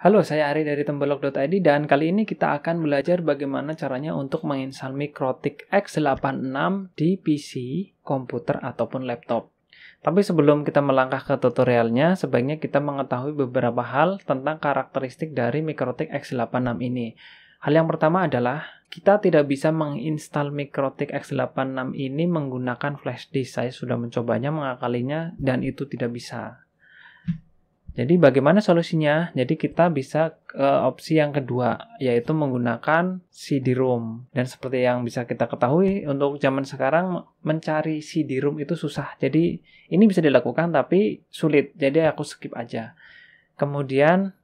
Halo, saya Ari dari tembelok.id dan kali ini kita akan belajar bagaimana caranya untuk menginstal Mikrotik X86 di PC, komputer, ataupun laptop. Tapi sebelum kita melangkah ke tutorialnya, sebaiknya kita mengetahui beberapa hal tentang karakteristik dari Mikrotik X86 ini. Hal yang pertama adalah kita tidak bisa menginstal Mikrotik X86 ini menggunakan flash disk. Saya sudah mencobanya, mengakalinya, dan itu tidak bisa. Jadi bagaimana solusinya? Jadi kita bisa ke opsi yang kedua yaitu menggunakan CD-ROM dan seperti yang bisa kita ketahui untuk zaman sekarang mencari CD-ROM itu susah. Jadi ini bisa dilakukan tapi sulit. Jadi aku skip aja. Kemudian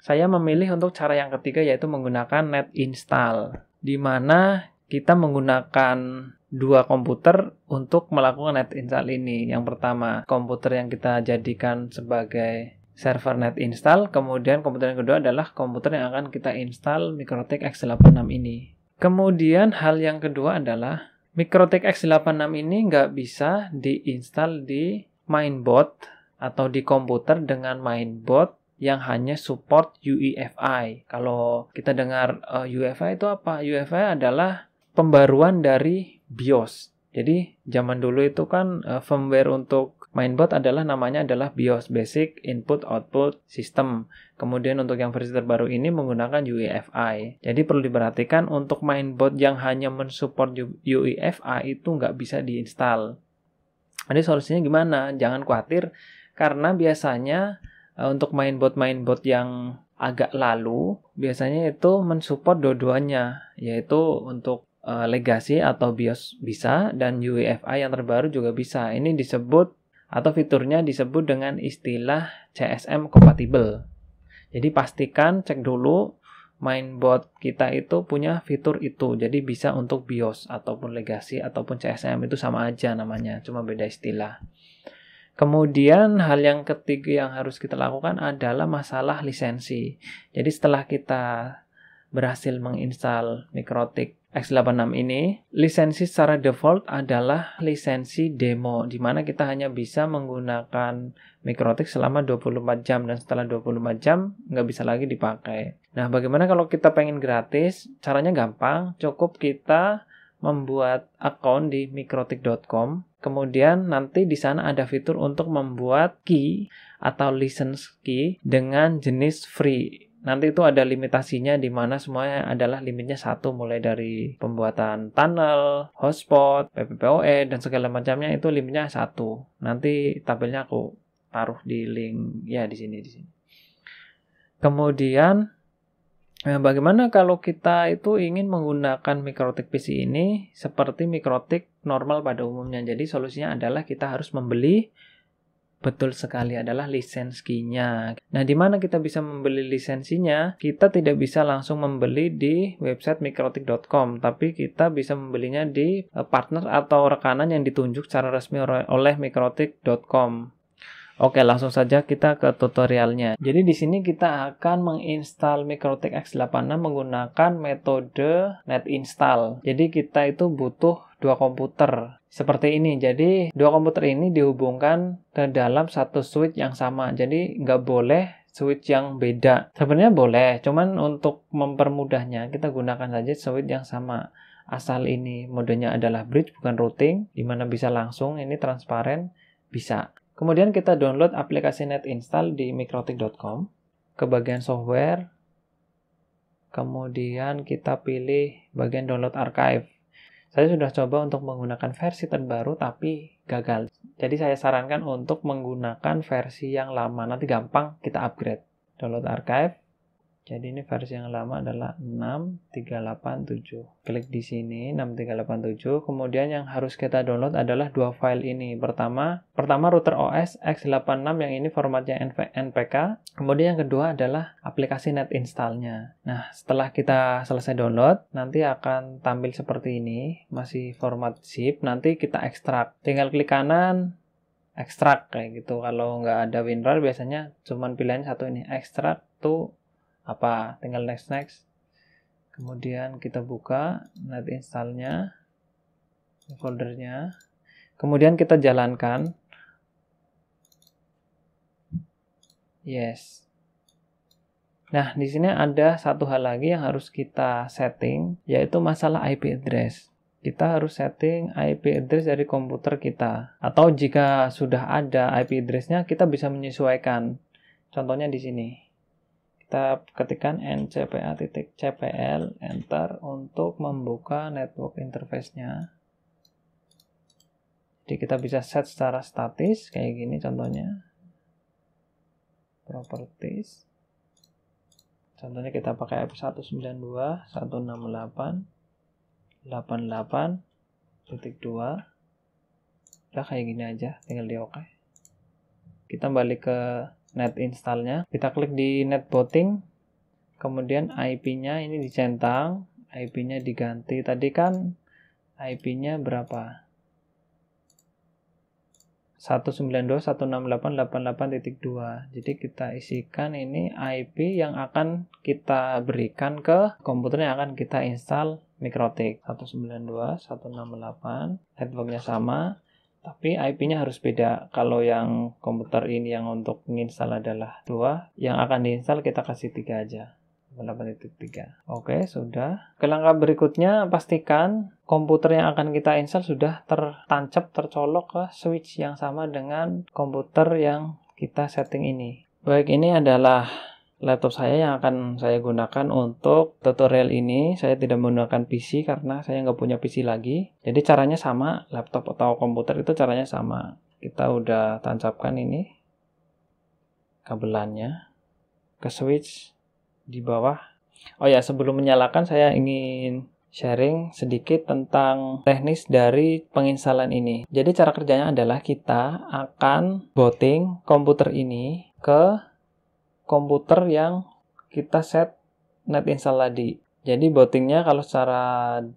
saya memilih untuk cara yang ketiga yaitu menggunakan net install di mana kita menggunakan dua komputer untuk melakukan net install ini. Yang pertama, komputer yang kita jadikan sebagai Server net install, kemudian komputer yang kedua adalah komputer yang akan kita install Mikrotik X86 ini. Kemudian hal yang kedua adalah Mikrotik X86 ini nggak bisa diinstal di mainboard atau di komputer dengan mainboard yang hanya support UEFI. Kalau kita dengar uh, eh, UEFI itu apa? UEFI adalah pembaruan dari BIOS. Jadi zaman dulu itu kan uh, firmware untuk Mainboard adalah namanya adalah BIOS Basic Input Output System. Kemudian untuk yang versi terbaru ini menggunakan UEFI. Jadi perlu diperhatikan untuk mainboard yang hanya mensupport UEFI itu nggak bisa diinstal. Jadi solusinya gimana? Jangan khawatir karena biasanya eh, untuk mainboard-mainboard yang agak lalu biasanya itu mensupport dua-duanya yaitu untuk eh, legacy atau BIOS bisa dan UEFI yang terbaru juga bisa. Ini disebut atau fiturnya disebut dengan istilah CSM compatible. Jadi pastikan cek dulu mainboard kita itu punya fitur itu. Jadi bisa untuk BIOS ataupun legacy ataupun CSM itu sama aja namanya, cuma beda istilah. Kemudian hal yang ketiga yang harus kita lakukan adalah masalah lisensi. Jadi setelah kita berhasil menginstal Mikrotik x86 ini, lisensi secara default adalah lisensi demo, di mana kita hanya bisa menggunakan mikrotik selama 24 jam, dan setelah 24 jam nggak bisa lagi dipakai. Nah, bagaimana kalau kita pengen gratis? Caranya gampang, cukup kita membuat akun di mikrotik.com, kemudian nanti di sana ada fitur untuk membuat key atau license key dengan jenis free nanti itu ada limitasinya di mana semuanya adalah limitnya satu mulai dari pembuatan tunnel, hotspot, PPPoE dan segala macamnya itu limitnya satu. Nanti tabelnya aku taruh di link ya di sini di sini. Kemudian eh, bagaimana kalau kita itu ingin menggunakan mikrotik PC ini seperti mikrotik normal pada umumnya. Jadi solusinya adalah kita harus membeli Betul sekali adalah lisensinya. Nah, di mana kita bisa membeli lisensinya? Kita tidak bisa langsung membeli di website mikrotik.com, tapi kita bisa membelinya di eh, partner atau rekanan yang ditunjuk secara resmi oleh mikrotik.com. Oke, langsung saja kita ke tutorialnya. Jadi di sini kita akan menginstal Mikrotik X86 menggunakan metode net install. Jadi kita itu butuh dua komputer seperti ini. Jadi dua komputer ini dihubungkan ke dalam satu switch yang sama. Jadi nggak boleh switch yang beda. Sebenarnya boleh, cuman untuk mempermudahnya kita gunakan saja switch yang sama. Asal ini modenya adalah bridge bukan routing, di mana bisa langsung ini transparan bisa. Kemudian kita download aplikasi net install di mikrotik.com ke bagian software. Kemudian kita pilih bagian download archive saya sudah coba untuk menggunakan versi terbaru tapi gagal. Jadi saya sarankan untuk menggunakan versi yang lama, nanti gampang kita upgrade. Download archive, jadi ini versi yang lama adalah 6387. Klik di sini 6387. Kemudian yang harus kita download adalah dua file ini. Pertama, pertama router OS x86 yang ini formatnya NPK. Kemudian yang kedua adalah aplikasi net installnya. Nah, setelah kita selesai download, nanti akan tampil seperti ini, masih format zip. Nanti kita ekstrak. Tinggal klik kanan, ekstrak kayak gitu. Kalau nggak ada WinRAR biasanya cuman pilihan satu ini ekstrak tuh apa tinggal next next kemudian kita buka net installnya foldernya kemudian kita jalankan yes Nah, di sini ada satu hal lagi yang harus kita setting, yaitu masalah IP address. Kita harus setting IP address dari komputer kita. Atau jika sudah ada IP addressnya kita bisa menyesuaikan. Contohnya di sini kita ketikkan ncpa.cpl enter untuk membuka network interface-nya. Jadi kita bisa set secara statis kayak gini contohnya. Properties. Contohnya kita pakai F192 168 88 titik 2 udah kayak gini aja tinggal di oke OK. kita balik ke net installnya kita klik di net netbooting kemudian IP-nya ini dicentang IP-nya diganti tadi kan IP-nya berapa 192.168.88.2 jadi kita isikan ini IP yang akan kita berikan ke komputer yang akan kita install Mikrotik 192.168 networknya sama tapi IP-nya harus beda. Kalau yang komputer ini yang untuk menginstal adalah dua, yang akan diinstal kita kasih tiga aja. 8.3. Oke, sudah. Ke berikutnya, pastikan komputer yang akan kita install sudah tertancap, tercolok ke switch yang sama dengan komputer yang kita setting ini. Baik, ini adalah laptop saya yang akan saya gunakan untuk tutorial ini. Saya tidak menggunakan PC karena saya nggak punya PC lagi. Jadi caranya sama, laptop atau komputer itu caranya sama. Kita udah tancapkan ini kabelannya ke switch di bawah. Oh ya, sebelum menyalakan saya ingin sharing sedikit tentang teknis dari penginstalan ini. Jadi cara kerjanya adalah kita akan booting komputer ini ke komputer yang kita set net install tadi. Jadi bootingnya kalau secara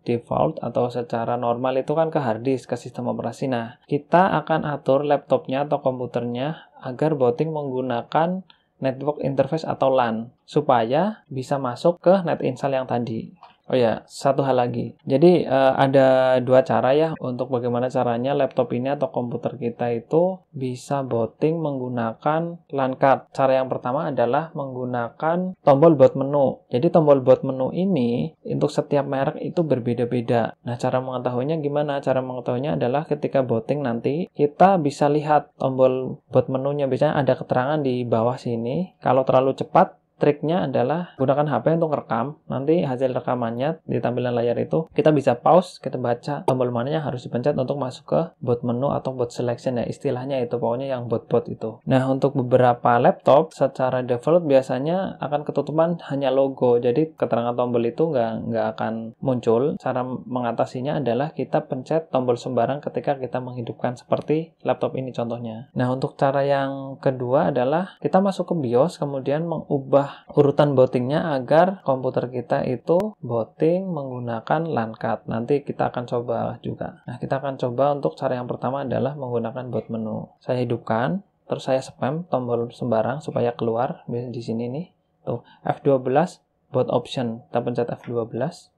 default atau secara normal itu kan ke hard disk, ke sistem operasi. Nah, kita akan atur laptopnya atau komputernya agar booting menggunakan network interface atau LAN supaya bisa masuk ke net install yang tadi. Oh ya, satu hal lagi. Jadi uh, ada dua cara ya untuk bagaimana caranya laptop ini atau komputer kita itu bisa booting menggunakan LAN card. Cara yang pertama adalah menggunakan tombol boot menu. Jadi tombol boot menu ini untuk setiap merek itu berbeda-beda. Nah, cara mengetahuinya gimana? Cara mengetahuinya adalah ketika booting nanti kita bisa lihat tombol boot menunya biasanya ada keterangan di bawah sini. Kalau terlalu cepat triknya adalah gunakan HP untuk rekam. Nanti hasil rekamannya di tampilan layar itu kita bisa pause, kita baca tombol mana yang harus dipencet untuk masuk ke bot menu atau bot selection ya istilahnya itu pokoknya yang bot-bot itu. Nah, untuk beberapa laptop secara default biasanya akan ketutupan hanya logo. Jadi keterangan tombol itu nggak nggak akan muncul. Cara mengatasinya adalah kita pencet tombol sembarang ketika kita menghidupkan seperti laptop ini contohnya. Nah, untuk cara yang kedua adalah kita masuk ke BIOS kemudian mengubah urutan bootingnya agar komputer kita itu booting menggunakan LAN card. Nanti kita akan coba juga. Nah, kita akan coba untuk cara yang pertama adalah menggunakan boot menu. Saya hidupkan, terus saya spam tombol sembarang supaya keluar di sini nih. Tuh, F12 boot option. Kita pencet F12.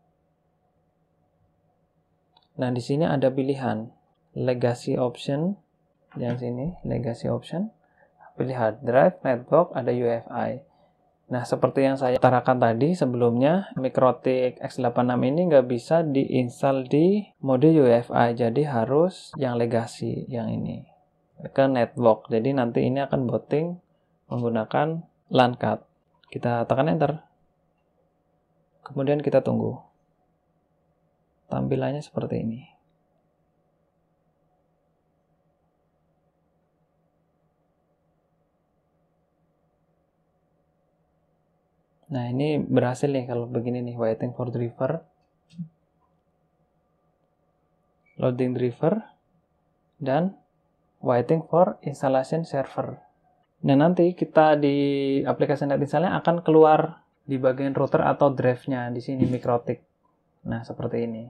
Nah, di sini ada pilihan legacy option yang sini legacy option pilih hard drive, network, ada UFI. Nah, seperti yang saya utarakan tadi sebelumnya, Mikrotik X86 ini nggak bisa diinstal di mode UEFI, jadi harus yang legacy yang ini ke network Jadi nanti ini akan booting menggunakan LAN card. Kita tekan enter. Kemudian kita tunggu. Tampilannya seperti ini. Nah ini berhasil nih kalau begini nih waiting for driver. Loading driver dan waiting for installation server. Nah nanti kita di aplikasi net installnya akan keluar di bagian router atau drive-nya di sini mikrotik. Nah seperti ini.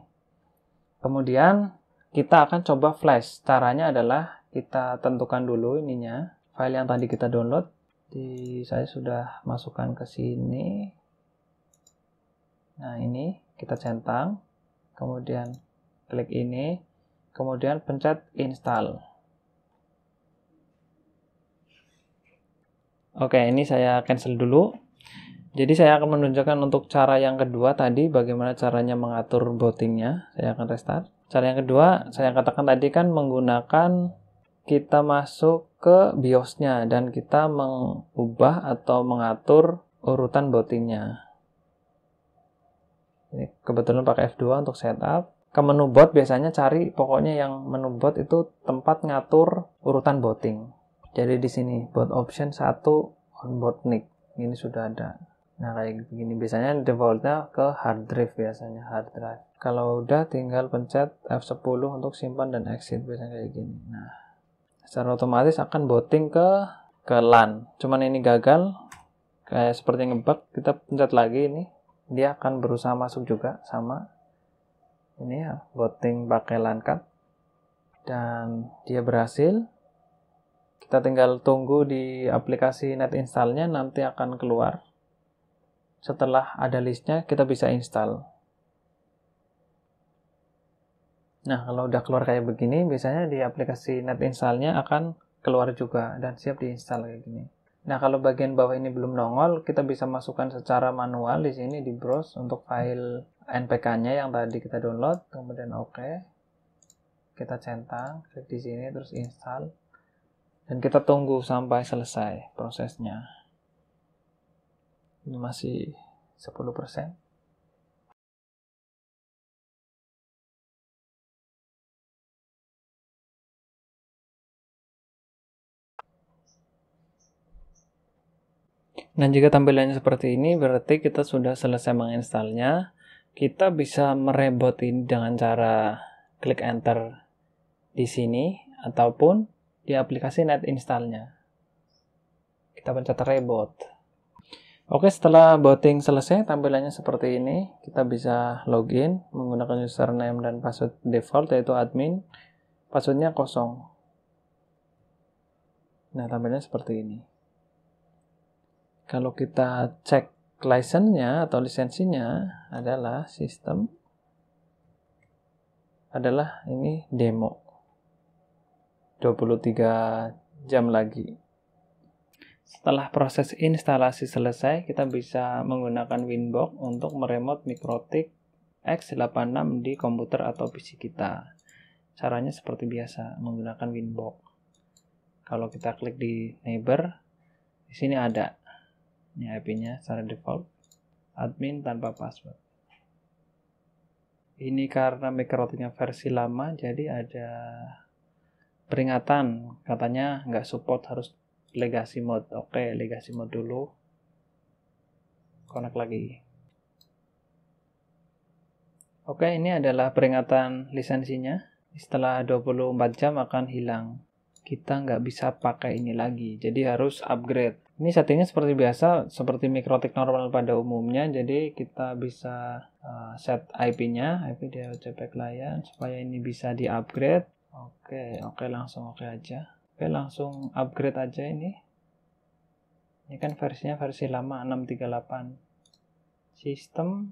Kemudian kita akan coba flash. Caranya adalah kita tentukan dulu ininya, file yang tadi kita download di saya sudah masukkan ke sini nah ini kita centang kemudian klik ini kemudian pencet install oke ini saya cancel dulu jadi saya akan menunjukkan untuk cara yang kedua tadi bagaimana caranya mengatur bootingnya. saya akan restart cara yang kedua saya katakan tadi kan menggunakan kita masuk ke BIOSnya dan kita mengubah atau mengatur urutan bootingnya. Ini kebetulan pakai F2 untuk setup. Ke menu bot biasanya cari pokoknya yang menu bot itu tempat ngatur urutan booting. Jadi di sini bot option 1 bot nick. Ini sudah ada. Nah kayak gini biasanya defaultnya ke hard drive biasanya hard drive. Kalau udah tinggal pencet F10 untuk simpan dan exit biasanya kayak gini. Nah secara otomatis akan botting ke ke LAN. Cuman ini gagal, kayak seperti ngebug, kita pencet lagi ini, dia akan berusaha masuk juga sama ini ya, botting pakai LAN card. Dan dia berhasil. Kita tinggal tunggu di aplikasi net installnya nanti akan keluar. Setelah ada listnya, kita bisa install. Nah, kalau udah keluar kayak begini, biasanya di aplikasi net installnya akan keluar juga dan siap diinstal kayak gini. Nah, kalau bagian bawah ini belum nongol, kita bisa masukkan secara manual di sini di browse untuk file NPK-nya yang tadi kita download, kemudian oke. Okay. Kita centang, klik di sini terus install. Dan kita tunggu sampai selesai prosesnya. Ini masih 10%. Nah, jika tampilannya seperti ini, berarti kita sudah selesai menginstalnya. Kita bisa merebot ini dengan cara klik enter di sini, ataupun di aplikasi net installnya. Kita pencet reboot. Oke, setelah booting selesai, tampilannya seperti ini. Kita bisa login menggunakan username dan password default, yaitu admin. Passwordnya kosong. Nah, tampilannya seperti ini. Kalau kita cek license-nya atau lisensinya adalah sistem adalah ini demo 23 jam lagi. Setelah proses instalasi selesai, kita bisa menggunakan Winbox untuk meremot Mikrotik X86 di komputer atau PC kita. Caranya seperti biasa, menggunakan Winbox. Kalau kita klik di neighbor, di sini ada ini IP-nya secara default admin tanpa password ini karena microtik versi lama jadi ada peringatan katanya nggak support harus legacy mode oke legacy mode dulu connect lagi oke ini adalah peringatan lisensinya setelah 24 jam akan hilang kita nggak bisa pakai ini lagi jadi harus upgrade ini settingnya seperti biasa, seperti mikrotik normal pada umumnya, jadi kita bisa uh, set IP-nya, IP di client supaya ini bisa di-upgrade. Oke, oke langsung oke aja. Oke, langsung upgrade aja ini. Ini kan versinya versi lama 638. Sistem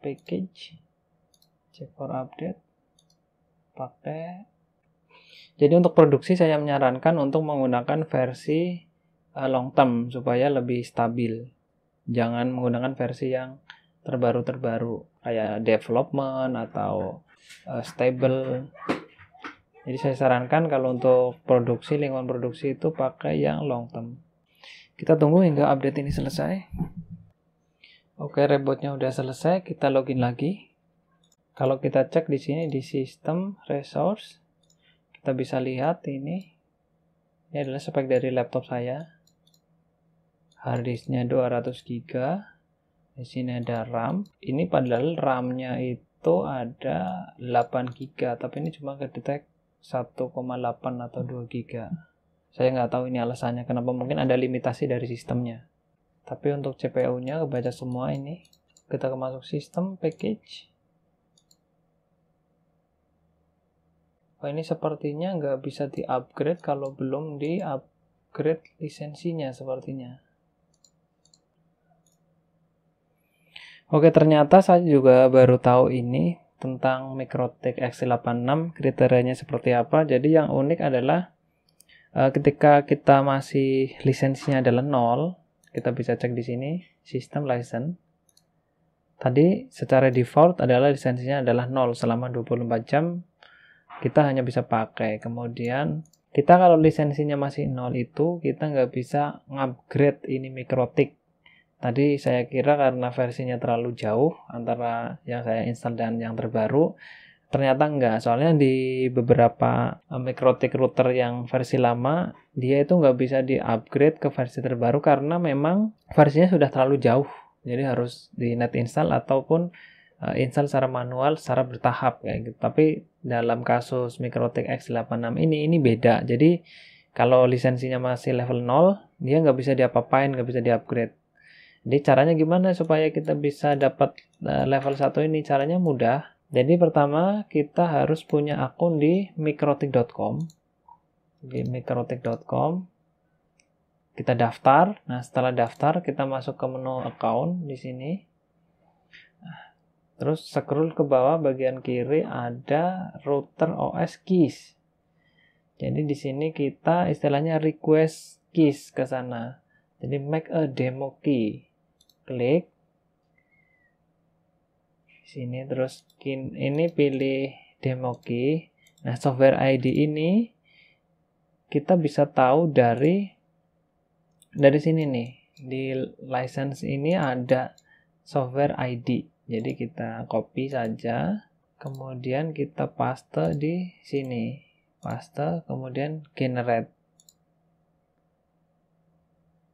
package check for update pakai jadi untuk produksi saya menyarankan untuk menggunakan versi uh, long term supaya lebih stabil. Jangan menggunakan versi yang terbaru-terbaru kayak development atau uh, stable. Jadi saya sarankan kalau untuk produksi lingkungan produksi itu pakai yang long term. Kita tunggu hingga update ini selesai. Oke, rebootnya udah selesai. Kita login lagi. Kalau kita cek di sini di sistem resource, kita bisa lihat ini. Ini adalah spek dari laptop saya harddisknya 200 GB di sini ada RAM ini padahal RAM-nya itu ada 8 GB tapi ini cuma kedetek 1,8 atau 2 GB saya nggak tahu ini alasannya kenapa mungkin ada limitasi dari sistemnya tapi untuk CPU-nya kebaca semua ini kita ke masuk sistem package oh ini sepertinya nggak bisa di upgrade kalau belum di upgrade lisensinya sepertinya Oke, ternyata saya juga baru tahu ini tentang Mikrotik X86 kriterianya seperti apa. Jadi yang unik adalah uh, ketika kita masih lisensinya adalah nol, kita bisa cek di sini sistem license. Tadi secara default adalah lisensinya adalah nol selama 24 jam kita hanya bisa pakai. Kemudian kita kalau lisensinya masih nol itu kita nggak bisa ngupgrade ini mikrotik Tadi saya kira karena versinya terlalu jauh antara yang saya install dan yang terbaru, ternyata enggak. Soalnya di beberapa eh, Mikrotik router yang versi lama, dia itu nggak bisa di-upgrade ke versi terbaru karena memang versinya sudah terlalu jauh. Jadi harus di net install ataupun eh, install secara manual secara bertahap kayak gitu. Tapi dalam kasus Mikrotik X86 ini ini beda. Jadi kalau lisensinya masih level 0, dia nggak bisa diapa-apain, nggak bisa di-upgrade jadi caranya gimana supaya kita bisa dapat eh, level 1 ini? Caranya mudah. Jadi pertama kita harus punya akun di mikrotik.com. Di mikrotik.com kita daftar. Nah, setelah daftar kita masuk ke menu account di sini. Nah, terus scroll ke bawah bagian kiri ada router OS keys. Jadi di sini kita istilahnya request keys ke sana. Jadi make a demo key klik sini terus ini pilih demo key nah software ID ini kita bisa tahu dari dari sini nih di license ini ada software ID jadi kita copy saja kemudian kita paste di sini paste kemudian generate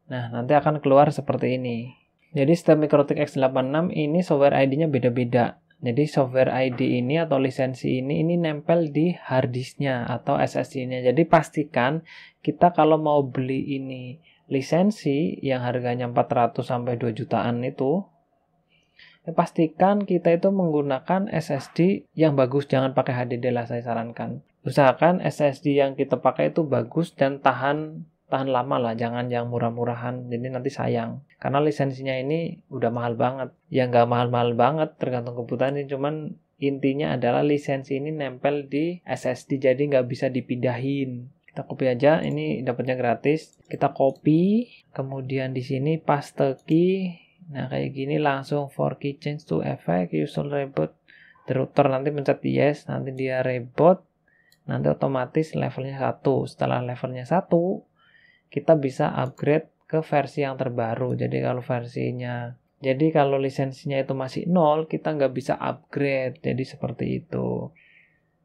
nah nanti akan keluar seperti ini jadi setiap Mikrotik X86 ini software ID-nya beda-beda. Jadi software ID ini atau lisensi ini ini nempel di harddisk-nya atau SSD-nya. Jadi pastikan kita kalau mau beli ini lisensi yang harganya 400 sampai 2 jutaan itu ya pastikan kita itu menggunakan SSD yang bagus jangan pakai HDD lah saya sarankan usahakan SSD yang kita pakai itu bagus dan tahan tahan lama lah jangan yang murah-murahan jadi nanti sayang karena lisensinya ini udah mahal banget ya nggak mahal-mahal banget tergantung kebutuhan ini. cuman intinya adalah lisensi ini nempel di SSD jadi nggak bisa dipindahin kita copy aja ini dapatnya gratis kita copy kemudian di sini paste key nah kayak gini langsung for key change to effect user reboot the router nanti pencet yes nanti dia reboot nanti otomatis levelnya satu setelah levelnya satu kita bisa upgrade ke versi yang terbaru. Jadi kalau versinya jadi kalau lisensinya itu masih nol, kita nggak bisa upgrade. Jadi seperti itu.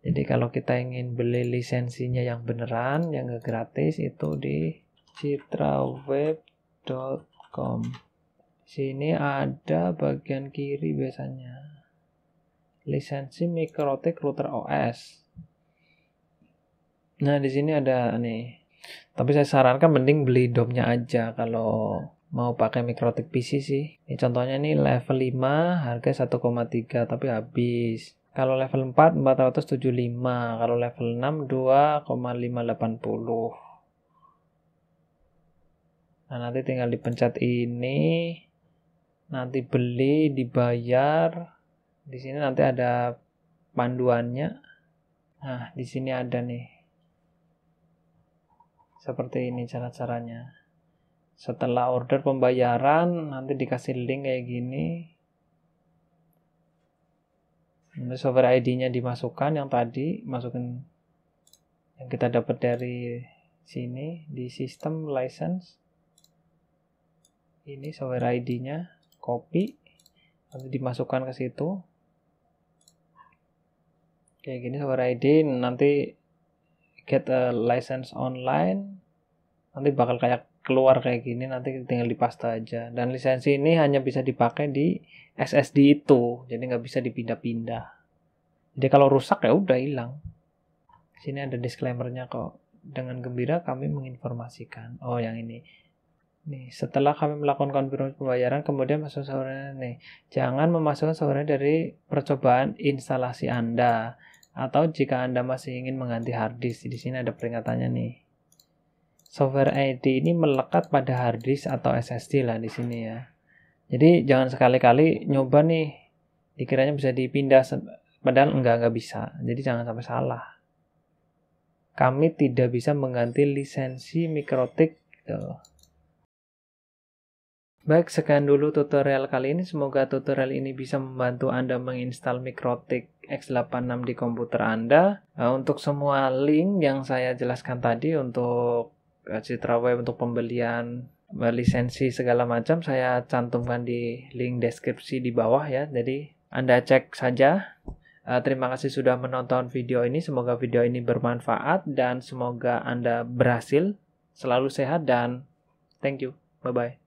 Jadi kalau kita ingin beli lisensinya yang beneran, yang nggak gratis itu di citraweb.com. Sini ada bagian kiri biasanya. Lisensi Mikrotik Router OS. Nah, di sini ada nih tapi saya sarankan mending beli domnya aja kalau mau pakai mikrotik PC sih. Ini ya, contohnya ini level 5 harga 1,3 tapi habis. Kalau level 4 475, kalau level 6 2,580. Nah, nanti tinggal dipencet ini. Nanti beli, dibayar. Di sini nanti ada panduannya. Nah, di sini ada nih seperti ini cara-caranya. Setelah order pembayaran, nanti dikasih link kayak gini. Nanti software ID-nya dimasukkan yang tadi, masukin yang kita dapat dari sini di sistem license. Ini software ID-nya, copy, nanti dimasukkan ke situ. Kayak gini software ID nanti get a license online nanti bakal kayak keluar kayak gini nanti tinggal dipasta aja dan lisensi ini hanya bisa dipakai di SSD itu jadi nggak bisa dipindah-pindah jadi kalau rusak ya udah hilang sini ada disclaimernya kok dengan gembira kami menginformasikan oh yang ini nih setelah kami melakukan konfirmasi pembayaran kemudian masuk sahurnya nih jangan memasukkan sahurnya dari percobaan instalasi anda atau jika Anda masih ingin mengganti harddisk Di sini ada peringatannya nih. Software ID ini melekat pada harddisk atau SSD lah di sini ya. Jadi jangan sekali-kali nyoba nih dikiranya bisa dipindah padahal enggak enggak bisa. Jadi jangan sampai salah. Kami tidak bisa mengganti lisensi mikrotik gitu. Baik, sekian dulu tutorial kali ini. Semoga tutorial ini bisa membantu Anda menginstal Mikrotik X86 di komputer Anda. Eh, untuk semua link yang saya jelaskan tadi untuk eh, Citra Web untuk pembelian eh, lisensi segala macam saya cantumkan di link deskripsi di bawah ya. Jadi Anda cek saja. Terima kasih sudah menonton video ini. Semoga video ini bermanfaat dan semoga Anda berhasil, selalu sehat dan thank you. Bye bye.